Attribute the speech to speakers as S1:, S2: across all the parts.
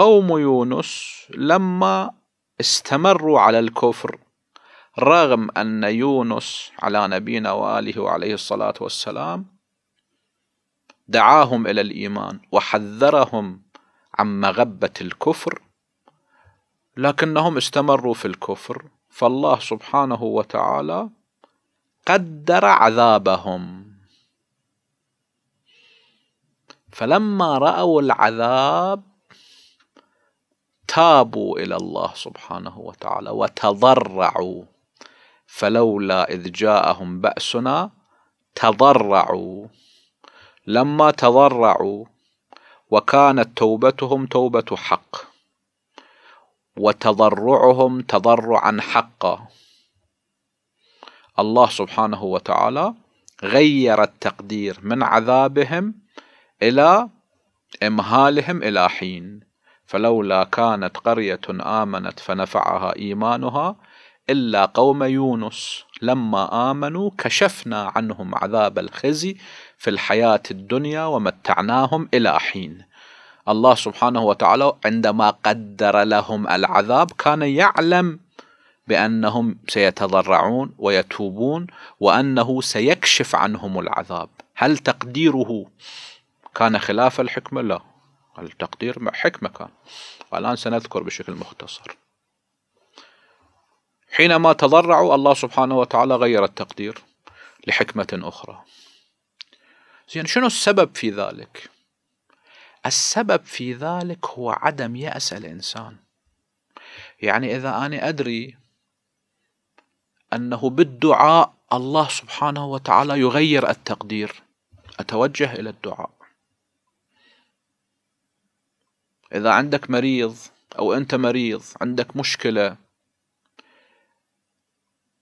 S1: قوم يونس لما استمروا على الكفر رغم أن يونس على نبينا وآله وعليه الصلاة والسلام دعاهم إلى الإيمان وحذرهم عن مغبة الكفر لكنهم استمروا في الكفر فالله سبحانه وتعالى قدر عذابهم فلما رأوا العذاب تابوا الى الله سبحانه وتعالى وتضرعوا فلولا اذ جاءهم باسنا تضرعوا لما تضرعوا وكانت توبتهم توبه حق وتضرعهم تضرعا حقا الله سبحانه وتعالى غير التقدير من عذابهم الى امهالهم الى حين فلولا كانت قرية آمنت فنفعها إيمانها إلا قوم يونس لما آمنوا كشفنا عنهم عذاب الخزي في الحياة الدنيا ومتعناهم إلى حين الله سبحانه وتعالى عندما قدر لهم العذاب كان يعلم بأنهم سيتضرعون ويتوبون وأنه سيكشف عنهم العذاب هل تقديره كان خلاف الحكمة؟ لا التقدير مع حكمة كان والآن سنذكر بشكل مختصر حينما تضرعوا الله سبحانه وتعالى غير التقدير لحكمة أخرى زين شنو السبب في ذلك السبب في ذلك هو عدم يأس الإنسان يعني إذا أنا أدري أنه بالدعاء الله سبحانه وتعالى يغير التقدير أتوجه إلى الدعاء إذا عندك مريض أو أنت مريض عندك مشكلة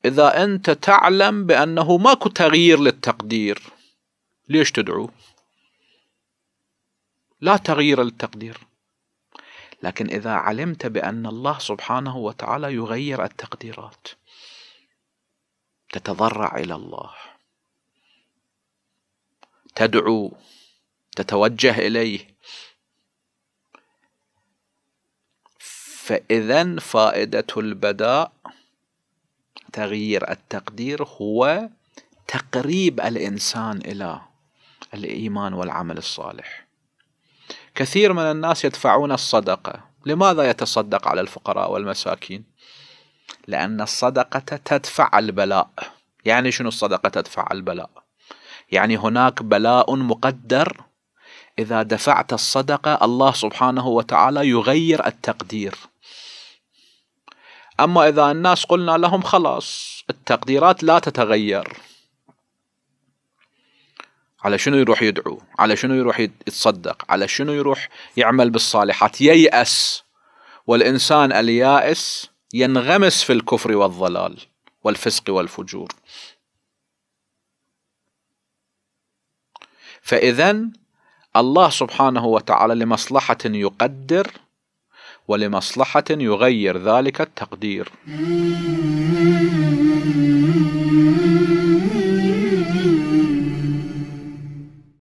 S1: إذا أنت تعلم بأنه ماكو تغيير للتقدير ليش تدعو؟ لا تغيير للتقدير لكن إذا علمت بأن الله سبحانه وتعالى يغير التقديرات تتضرع إلى الله تدعو تتوجه إليه فإذا فائدة البداء تغيير التقدير هو تقريب الإنسان إلى الإيمان والعمل الصالح كثير من الناس يدفعون الصدقة لماذا يتصدق على الفقراء والمساكين لأن الصدقة تدفع البلاء يعني شنو الصدقة تدفع البلاء يعني هناك بلاء مقدر إذا دفعت الصدقة الله سبحانه وتعالى يغير التقدير أما إذا الناس قلنا لهم خلاص التقديرات لا تتغير على شنو يروح يدعو على شنو يروح يتصدق على شنو يروح يعمل بالصالحات ييأس والإنسان اليائس ينغمس في الكفر والضلال والفسق والفجور فإذا الله سبحانه وتعالى لمصلحة يقدر ولمصلحة يغير ذلك التقدير